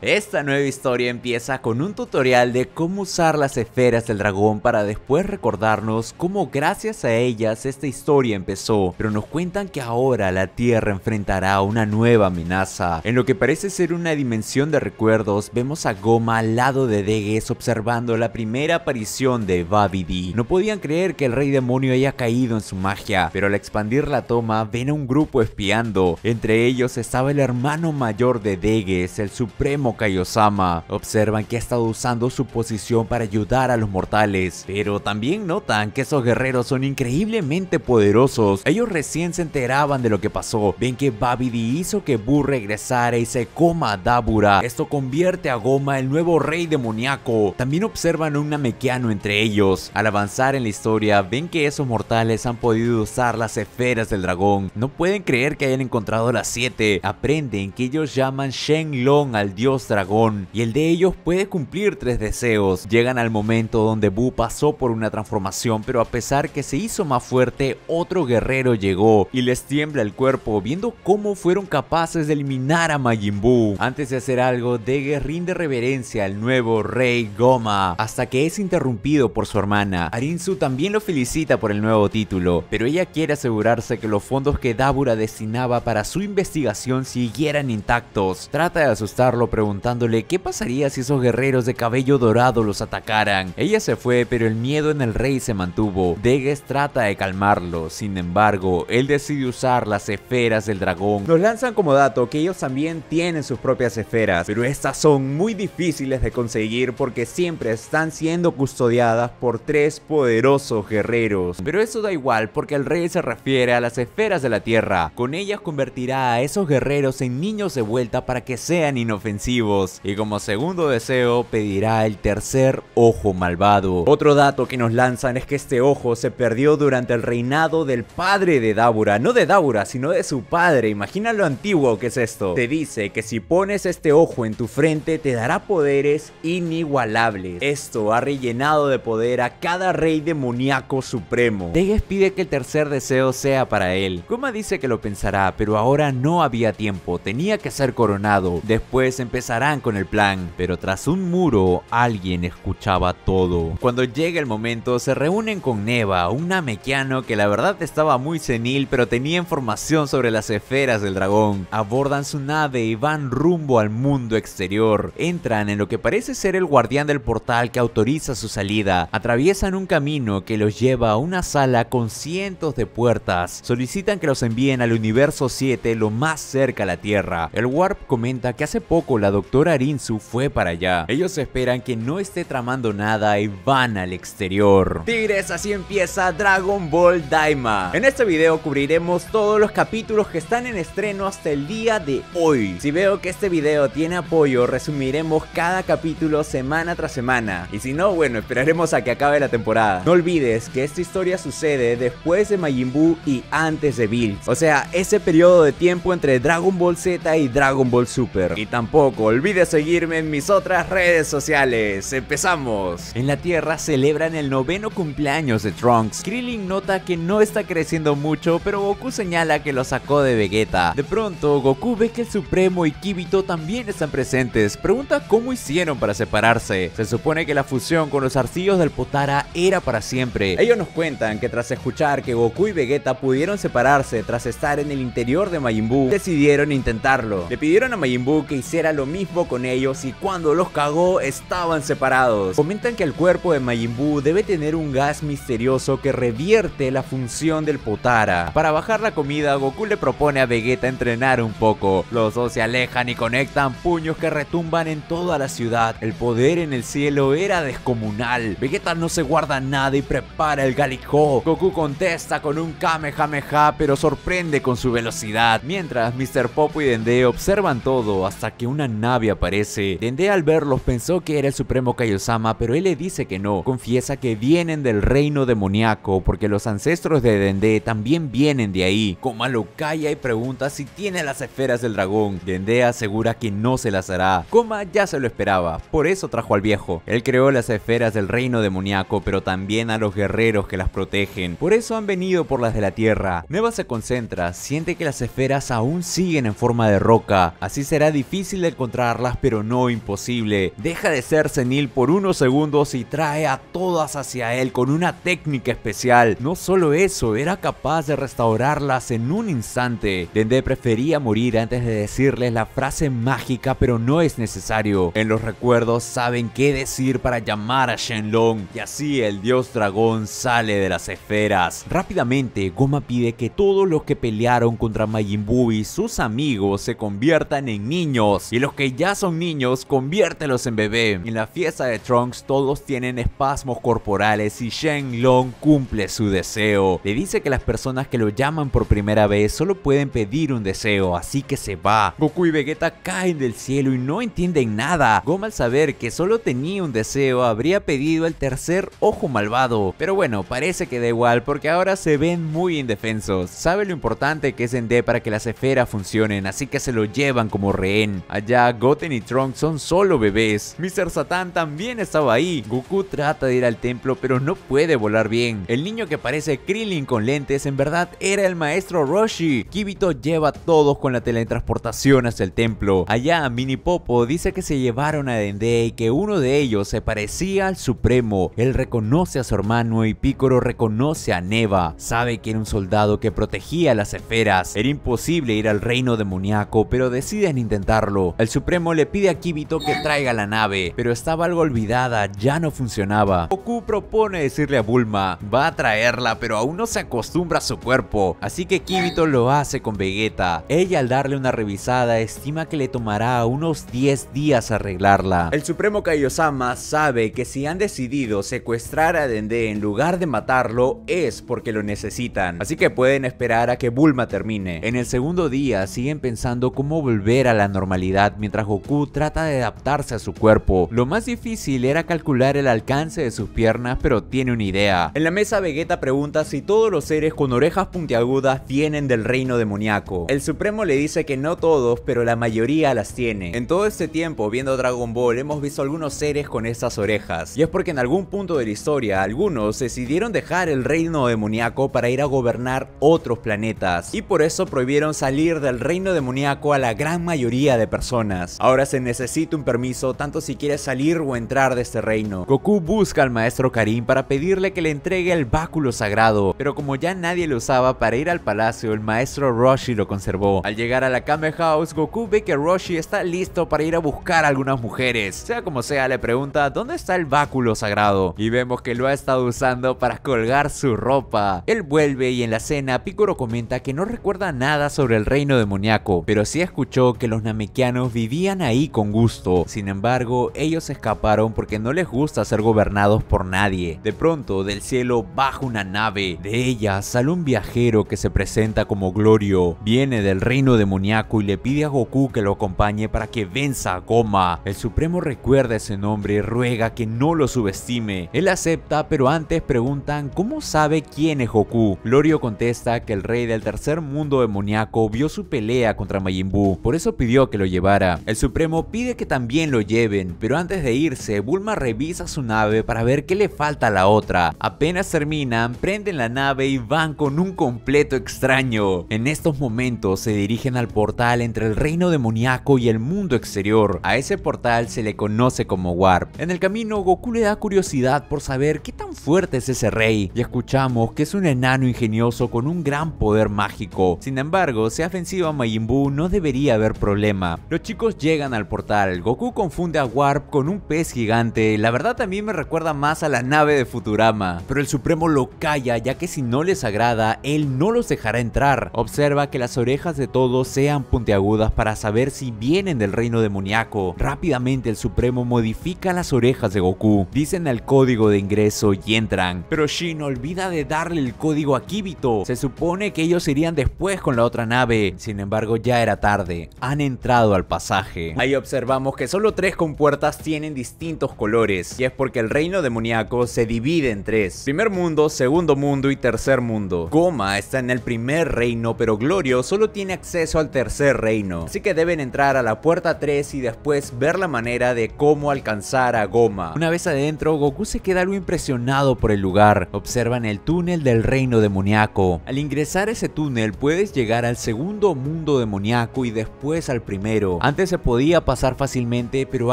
Esta nueva historia empieza con un tutorial de cómo usar las esferas del dragón para después recordarnos cómo gracias a ellas esta historia empezó, pero nos cuentan que ahora la Tierra enfrentará una nueva amenaza. En lo que parece ser una dimensión de recuerdos, vemos a Goma al lado de Deges observando la primera aparición de Babidi. No podían creer que el rey demonio haya caído en su magia, pero al expandir la toma ven a un grupo espiando. Entre ellos estaba el hermano mayor de Deges, el supremo Kaiosama. Observan que ha estado usando su posición para ayudar a los mortales, pero también notan que esos guerreros son increíblemente poderosos. Ellos recién se enteraban de lo que pasó, ven que Babidi hizo que Bu regresara y se coma a Dabura. Esto convierte a Goma el nuevo rey demoníaco. También observan un Namekiano entre ellos. Al avanzar en la historia, ven que esos mortales han podido usar las esferas del dragón. No pueden creer que hayan encontrado las siete. Aprenden que ellos llaman Shenlong al dios dragón, y el de ellos puede cumplir tres deseos. Llegan al momento donde Bu pasó por una transformación, pero a pesar que se hizo más fuerte, otro guerrero llegó y les tiembla el cuerpo viendo cómo fueron capaces de eliminar a Majin Buu. Antes de hacer algo, Dege rinde reverencia al nuevo rey Goma, hasta que es interrumpido por su hermana. Arinsu también lo felicita por el nuevo título, pero ella quiere asegurarse que los fondos que Dabura destinaba para su investigación siguieran intactos. Trata de asustarlo preguntando preguntándole qué pasaría si esos guerreros de cabello dorado los atacaran. Ella se fue, pero el miedo en el rey se mantuvo. Degas trata de calmarlo, sin embargo, él decide usar las esferas del dragón. Nos lanzan como dato que ellos también tienen sus propias esferas, pero estas son muy difíciles de conseguir porque siempre están siendo custodiadas por tres poderosos guerreros. Pero eso da igual porque el rey se refiere a las esferas de la tierra. Con ellas convertirá a esos guerreros en niños de vuelta para que sean inofensivos y como segundo deseo pedirá el tercer ojo malvado. Otro dato que nos lanzan es que este ojo se perdió durante el reinado del padre de Daura, no de Daura sino de su padre, imagina lo antiguo que es esto. Te dice que si pones este ojo en tu frente te dará poderes inigualables. Esto ha rellenado de poder a cada rey demoníaco supremo. Deges pide que el tercer deseo sea para él. Kuma dice que lo pensará, pero ahora no había tiempo, tenía que ser coronado. Después empezó con el plan, pero tras un muro alguien escuchaba todo. Cuando llega el momento se reúnen con Neva, un namekiano que la verdad estaba muy senil pero tenía información sobre las esferas del dragón. Abordan su nave y van rumbo al mundo exterior. Entran en lo que parece ser el guardián del portal que autoriza su salida. Atraviesan un camino que los lleva a una sala con cientos de puertas. Solicitan que los envíen al universo 7 lo más cerca a la Tierra. El Warp comenta que hace poco la Doctor Arinsu fue para allá. Ellos esperan que no esté tramando nada y van al exterior. Tigres, así empieza Dragon Ball Daima. En este video cubriremos todos los capítulos que están en estreno hasta el día de hoy. Si veo que este video tiene apoyo, resumiremos cada capítulo semana tras semana. Y si no, bueno, esperaremos a que acabe la temporada. No olvides que esta historia sucede después de Majin Buu y antes de Bills. O sea, ese periodo de tiempo entre Dragon Ball Z y Dragon Ball Super. Y tampoco olvide seguirme en mis otras redes sociales. ¡Empezamos! En la Tierra celebran el noveno cumpleaños de Trunks. Krillin nota que no está creciendo mucho, pero Goku señala que lo sacó de Vegeta. De pronto, Goku ve que el Supremo y Kibito también están presentes. Pregunta cómo hicieron para separarse. Se supone que la fusión con los arcillos del Potara era para siempre. Ellos nos cuentan que tras escuchar que Goku y Vegeta pudieron separarse tras estar en el interior de Majin Buu, decidieron intentarlo. Le pidieron a Majin Buu que hiciera lo mismo con ellos y cuando los cagó estaban separados. Comentan que el cuerpo de Majin debe tener un gas misterioso que revierte la función del Potara. Para bajar la comida, Goku le propone a Vegeta entrenar un poco. Los dos se alejan y conectan puños que retumban en toda la ciudad. El poder en el cielo era descomunal. Vegeta no se guarda nada y prepara el Galiko. Goku contesta con un Kamehameha pero sorprende con su velocidad. Mientras Mr. Popo y Dende observan todo hasta que una nave aparece. Dende al verlos pensó que era el supremo Kaiosama, pero él le dice que no. Confiesa que vienen del reino demoníaco, porque los ancestros de Dende también vienen de ahí. Koma lo calla y pregunta si tiene las esferas del dragón. Dende asegura que no se las hará. Koma ya se lo esperaba, por eso trajo al viejo. Él creó las esferas del reino demoníaco, pero también a los guerreros que las protegen. Por eso han venido por las de la tierra. Neva se concentra, siente que las esferas aún siguen en forma de roca. Así será difícil de encontrar encontrarlas, pero no imposible. Deja de ser senil por unos segundos y trae a todas hacia él con una técnica especial. No solo eso, era capaz de restaurarlas en un instante. Dende prefería morir antes de decirles la frase mágica, pero no es necesario. En los recuerdos saben qué decir para llamar a Shenlong, y así el dios dragón sale de las esferas. Rápidamente, Goma pide que todos los que pelearon contra Majin Buu y sus amigos se conviertan en niños, y los que ya son niños, conviértelos en bebé. En la fiesta de Trunks todos tienen espasmos corporales y Shen Long cumple su deseo. Le dice que las personas que lo llaman por primera vez solo pueden pedir un deseo, así que se va. Goku y Vegeta caen del cielo y no entienden nada. Goma al saber que solo tenía un deseo habría pedido el tercer ojo malvado. Pero bueno, parece que da igual porque ahora se ven muy indefensos. Sabe lo importante que es en D para que las esferas funcionen, así que se lo llevan como rehén. Allá Goten y Trunks son solo bebés. Mr. Satan también estaba ahí. Goku trata de ir al templo pero no puede volar bien. El niño que parece Krillin con lentes en verdad era el maestro Roshi. Kibito lleva a todos con la teletransportación hacia el templo. Allá Mini Popo dice que se llevaron a Dende y que uno de ellos se parecía al Supremo. Él reconoce a su hermano y Piccolo reconoce a Neva. Sabe que era un soldado que protegía las esferas. Era imposible ir al reino demoníaco pero deciden intentarlo. El Supremo le pide a Kibito que traiga la nave, pero estaba algo olvidada, ya no funcionaba. Goku propone decirle a Bulma, va a traerla, pero aún no se acostumbra a su cuerpo, así que Kibito lo hace con Vegeta. Ella al darle una revisada estima que le tomará unos 10 días arreglarla. El Supremo Kaiosama sabe que si han decidido secuestrar a Dende en lugar de matarlo es porque lo necesitan, así que pueden esperar a que Bulma termine. En el segundo día siguen pensando cómo volver a la normalidad mientras Goku trata de adaptarse a su cuerpo. Lo más difícil era calcular el alcance de sus piernas, pero tiene una idea. En la mesa Vegeta pregunta si todos los seres con orejas puntiagudas vienen del reino demoníaco. El Supremo le dice que no todos, pero la mayoría las tiene. En todo este tiempo viendo Dragon Ball hemos visto algunos seres con estas orejas. Y es porque en algún punto de la historia algunos decidieron dejar el reino demoníaco para ir a gobernar otros planetas. Y por eso prohibieron salir del reino demoníaco a la gran mayoría de personas. Ahora se necesita un permiso tanto si quiere salir o entrar de este reino. Goku busca al maestro Karin para pedirle que le entregue el báculo sagrado, pero como ya nadie lo usaba para ir al palacio, el maestro Roshi lo conservó. Al llegar a la Kame House, Goku ve que Roshi está listo para ir a buscar a algunas mujeres. Sea como sea, le pregunta dónde está el báculo sagrado y vemos que lo ha estado usando para colgar su ropa. Él vuelve y en la cena Piccolo comenta que no recuerda nada sobre el reino demoníaco, pero sí escuchó que los namekianos vivían vivían ahí con gusto. Sin embargo, ellos escaparon porque no les gusta ser gobernados por nadie. De pronto, del cielo baja una nave. De ella sale un viajero que se presenta como Glorio. Viene del reino demoníaco y le pide a Goku que lo acompañe para que venza a Goma. El Supremo recuerda ese nombre y ruega que no lo subestime. Él acepta, pero antes preguntan cómo sabe quién es Goku. Glorio contesta que el rey del tercer mundo demoníaco vio su pelea contra Majin por eso pidió que lo llevara el Supremo pide que también lo lleven, pero antes de irse, Bulma revisa su nave para ver qué le falta a la otra. Apenas terminan, prenden la nave y van con un completo extraño. En estos momentos se dirigen al portal entre el reino demoníaco y el mundo exterior. A ese portal se le conoce como Warp. En el camino, Goku le da curiosidad por saber qué tan fuerte es ese rey, y escuchamos que es un enano ingenioso con un gran poder mágico. Sin embargo, ha ofensivo a Majin Buu no debería haber problema. Los chicos llegan al portal, Goku confunde a Warp con un pez gigante, la verdad también me recuerda más a la nave de Futurama, pero el Supremo lo calla ya que si no les agrada, él no los dejará entrar. Observa que las orejas de todos sean puntiagudas para saber si vienen del reino demoníaco. Rápidamente el Supremo modifica las orejas de Goku, dicen el código de ingreso y entran, pero Shin olvida de darle el código a Kibito, se supone que ellos irían después con la otra nave, sin embargo ya era tarde, han entrado al pasado. Ahí observamos que solo tres compuertas tienen distintos colores, y es porque el reino demoníaco se divide en tres. Primer mundo, segundo mundo y tercer mundo. Goma está en el primer reino, pero Glorio solo tiene acceso al tercer reino. Así que deben entrar a la puerta 3 y después ver la manera de cómo alcanzar a Goma. Una vez adentro, Goku se queda algo impresionado por el lugar. Observan el túnel del reino demoníaco. Al ingresar ese túnel puedes llegar al segundo mundo demoníaco y después al primero se podía pasar fácilmente, pero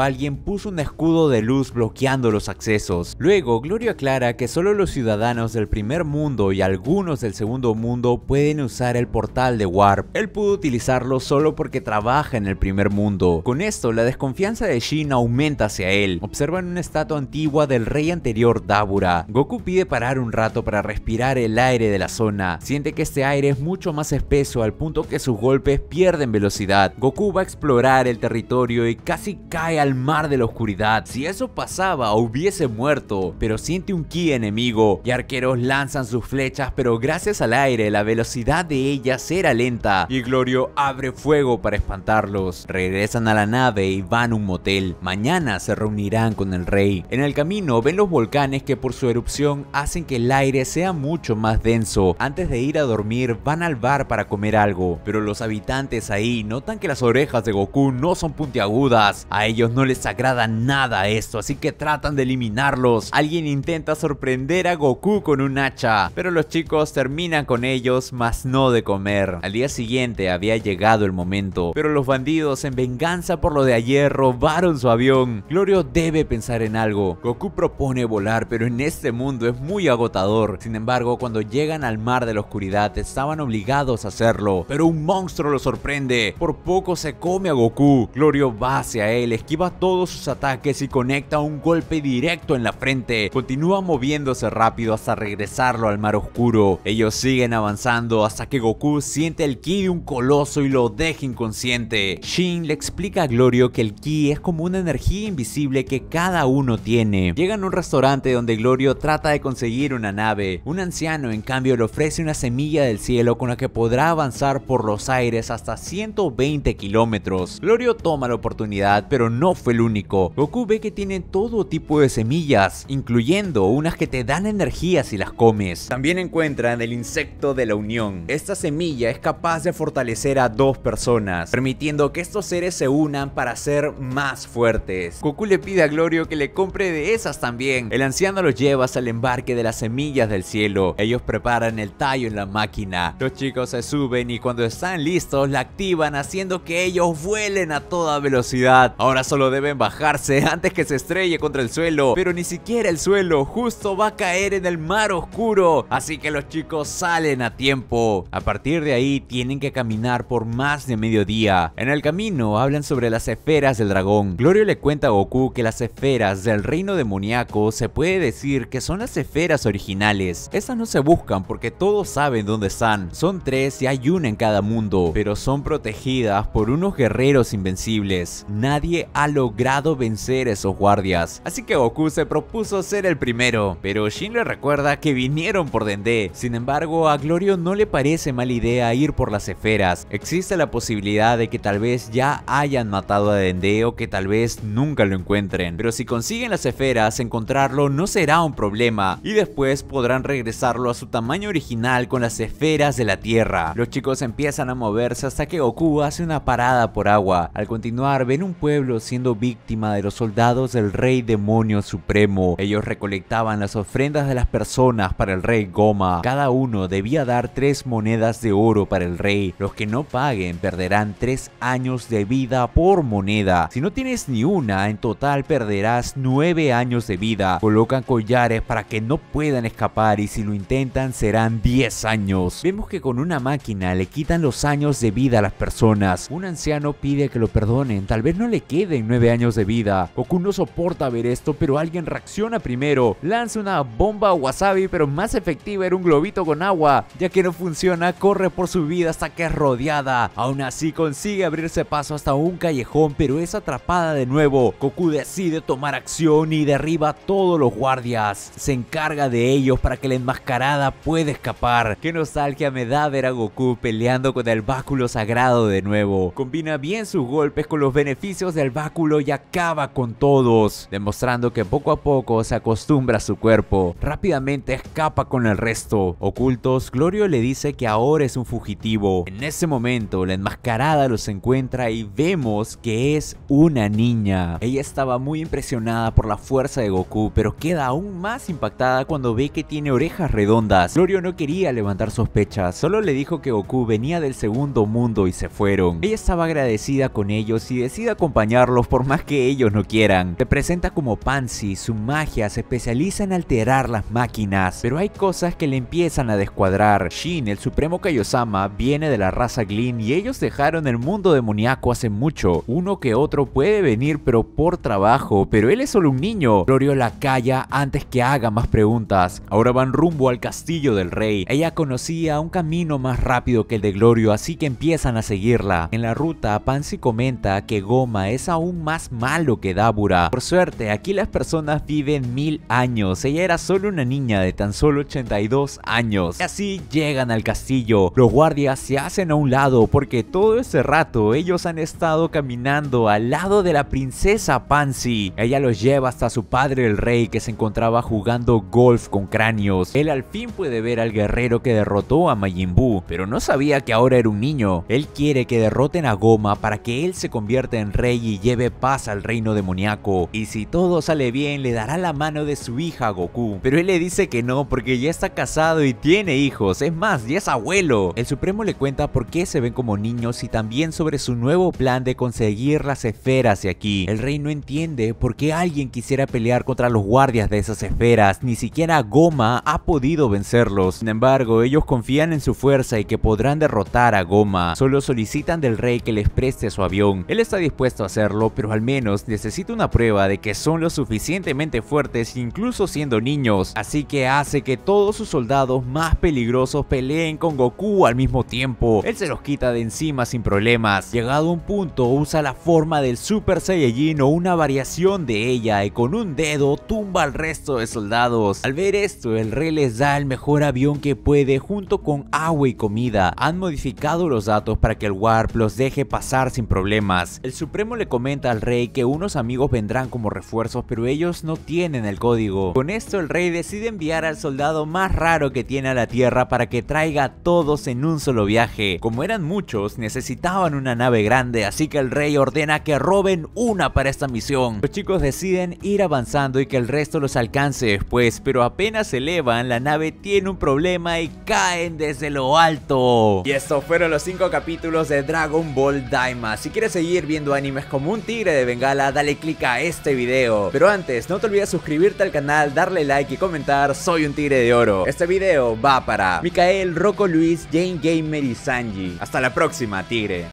alguien puso un escudo de luz bloqueando los accesos. Luego, Gloria aclara que solo los ciudadanos del primer mundo y algunos del segundo mundo pueden usar el portal de Warp. Él pudo utilizarlo solo porque trabaja en el primer mundo. Con esto, la desconfianza de Shin aumenta hacia él. Observan una estatua antigua del rey anterior, Dabura. Goku pide parar un rato para respirar el aire de la zona. Siente que este aire es mucho más espeso al punto que sus golpes pierden velocidad. Goku va a explorar el territorio y casi cae al mar de la oscuridad. Si eso pasaba, hubiese muerto, pero siente un ki enemigo y arqueros lanzan sus flechas, pero gracias al aire la velocidad de ellas era lenta y Glorio abre fuego para espantarlos. Regresan a la nave y van a un motel. Mañana se reunirán con el rey. En el camino ven los volcanes que por su erupción hacen que el aire sea mucho más denso. Antes de ir a dormir van al bar para comer algo, pero los habitantes ahí notan que las orejas de Goku no son puntiagudas, a ellos no les agrada nada esto, así que tratan de eliminarlos. Alguien intenta sorprender a Goku con un hacha, pero los chicos terminan con ellos, más no de comer. Al día siguiente había llegado el momento, pero los bandidos en venganza por lo de ayer robaron su avión. Glorio debe pensar en algo. Goku propone volar, pero en este mundo es muy agotador. Sin embargo, cuando llegan al mar de la oscuridad, estaban obligados a hacerlo. Pero un monstruo lo sorprende. Por poco se come a Goku Goku. Glorio va hacia él, esquiva todos sus ataques y conecta un golpe directo en la frente. Continúa moviéndose rápido hasta regresarlo al mar oscuro. Ellos siguen avanzando hasta que Goku siente el ki de un coloso y lo deja inconsciente. Shin le explica a Glorio que el ki es como una energía invisible que cada uno tiene. Llegan a un restaurante donde Glorio trata de conseguir una nave. Un anciano en cambio le ofrece una semilla del cielo con la que podrá avanzar por los aires hasta 120 kilómetros. Glorio toma la oportunidad, pero no fue el único. Goku ve que tiene todo tipo de semillas, incluyendo unas que te dan energía si las comes. También encuentran el insecto de la unión. Esta semilla es capaz de fortalecer a dos personas, permitiendo que estos seres se unan para ser más fuertes. Goku le pide a Glorio que le compre de esas también. El anciano los lleva al embarque de las semillas del cielo. Ellos preparan el tallo en la máquina. Los chicos se suben y cuando están listos la activan haciendo que ellos vuelvan a toda velocidad. Ahora solo deben bajarse antes que se estrelle contra el suelo, pero ni siquiera el suelo, justo va a caer en el mar oscuro, así que los chicos salen a tiempo. A partir de ahí tienen que caminar por más de mediodía. En el camino hablan sobre las esferas del dragón. Glorio le cuenta a Goku que las esferas del reino demoníaco se puede decir que son las esferas originales. Estas no se buscan porque todos saben dónde están. Son tres y hay una en cada mundo, pero son protegidas por unos guerreros invencibles. Nadie ha logrado vencer esos guardias, así que Goku se propuso ser el primero, pero Shin le recuerda que vinieron por Dende. Sin embargo, a Glorio no le parece mala idea ir por las esferas. Existe la posibilidad de que tal vez ya hayan matado a Dende o que tal vez nunca lo encuentren, pero si consiguen las esferas, encontrarlo no será un problema y después podrán regresarlo a su tamaño original con las esferas de la Tierra. Los chicos empiezan a moverse hasta que Goku hace una parada por agua al continuar ven un pueblo siendo víctima de los soldados del rey demonio supremo. Ellos recolectaban las ofrendas de las personas para el rey Goma. Cada uno debía dar tres monedas de oro para el rey. Los que no paguen perderán tres años de vida por moneda. Si no tienes ni una, en total perderás nueve años de vida. Colocan collares para que no puedan escapar y si lo intentan serán 10 años. Vemos que con una máquina le quitan los años de vida a las personas. Un anciano pide que lo perdonen, tal vez no le queden nueve años de vida. Goku no soporta ver esto, pero alguien reacciona primero. Lanza una bomba wasabi, pero más efectiva era un globito con agua. Ya que no funciona, corre por su vida hasta que es rodeada. Aún así consigue abrirse paso hasta un callejón, pero es atrapada de nuevo. Goku decide tomar acción y derriba a todos los guardias. Se encarga de ellos para que la enmascarada pueda escapar. Qué nostalgia me da ver a Goku peleando con el báculo sagrado de nuevo. Combina bien sus golpes con los beneficios del báculo y acaba con todos, demostrando que poco a poco se acostumbra a su cuerpo. Rápidamente escapa con el resto. Ocultos, Glorio le dice que ahora es un fugitivo. En ese momento, la enmascarada los encuentra y vemos que es una niña. Ella estaba muy impresionada por la fuerza de Goku, pero queda aún más impactada cuando ve que tiene orejas redondas. Glorio no quería levantar sospechas, solo le dijo que Goku venía del segundo mundo y se fueron. Ella estaba agradecida con ellos y decide acompañarlos por más que ellos no quieran. Se presenta como Pansy, su magia se especializa en alterar las máquinas, pero hay cosas que le empiezan a descuadrar. Shin, el supremo Kaiosama, viene de la raza Glyn y ellos dejaron el mundo demoníaco hace mucho. Uno que otro puede venir pero por trabajo, pero él es solo un niño. Glorio la calla antes que haga más preguntas. Ahora van rumbo al castillo del rey. Ella conocía un camino más rápido que el de Glorio, así que empiezan a seguirla. En la ruta, Pansy Nancy comenta que Goma es aún más malo que Dabura. Por suerte, aquí las personas viven mil años. Ella era solo una niña de tan solo 82 años. Y así llegan al castillo. Los guardias se hacen a un lado porque todo ese rato ellos han estado caminando al lado de la princesa Pansy. Ella los lleva hasta su padre el rey que se encontraba jugando golf con cráneos. Él al fin puede ver al guerrero que derrotó a Majin pero no sabía que ahora era un niño. Él quiere que derroten a Goma para que él se convierta en rey y lleve paz al reino demoníaco. Y si todo sale bien, le dará la mano de su hija Goku. Pero él le dice que no porque ya está casado y tiene hijos, es más, ya es abuelo. El Supremo le cuenta por qué se ven como niños y también sobre su nuevo plan de conseguir las esferas de aquí. El rey no entiende por qué alguien quisiera pelear contra los guardias de esas esferas, ni siquiera Goma ha podido vencerlos. Sin embargo, ellos confían en su fuerza y que podrán derrotar a Goma. Solo solicitan del rey que les preste de este su avión. Él está dispuesto a hacerlo, pero al menos necesita una prueba de que son lo suficientemente fuertes incluso siendo niños, así que hace que todos sus soldados más peligrosos peleen con Goku al mismo tiempo. Él se los quita de encima sin problemas. Llegado a un punto, usa la forma del Super Saiyajin o una variación de ella y con un dedo tumba al resto de soldados. Al ver esto, el rey les da el mejor avión que puede junto con agua y comida. Han modificado los datos para que el Warp los deje pasar sin problemas. El Supremo le comenta al rey que unos amigos vendrán como refuerzos pero ellos no tienen el código. Con esto el rey decide enviar al soldado más raro que tiene a la tierra para que traiga a todos en un solo viaje. Como eran muchos, necesitaban una nave grande así que el rey ordena que roben una para esta misión. Los chicos deciden ir avanzando y que el resto los alcance después, pero apenas se elevan la nave tiene un problema y caen desde lo alto. Y estos fueron los 5 capítulos de Dragon Ball Diamond si quieres seguir viendo animes como un tigre de bengala, dale click a este video. Pero antes, no te olvides suscribirte al canal, darle like y comentar Soy un tigre de oro. Este video va para Micael, Rocco Luis, Jane Gamer y Sanji. Hasta la próxima, tigre.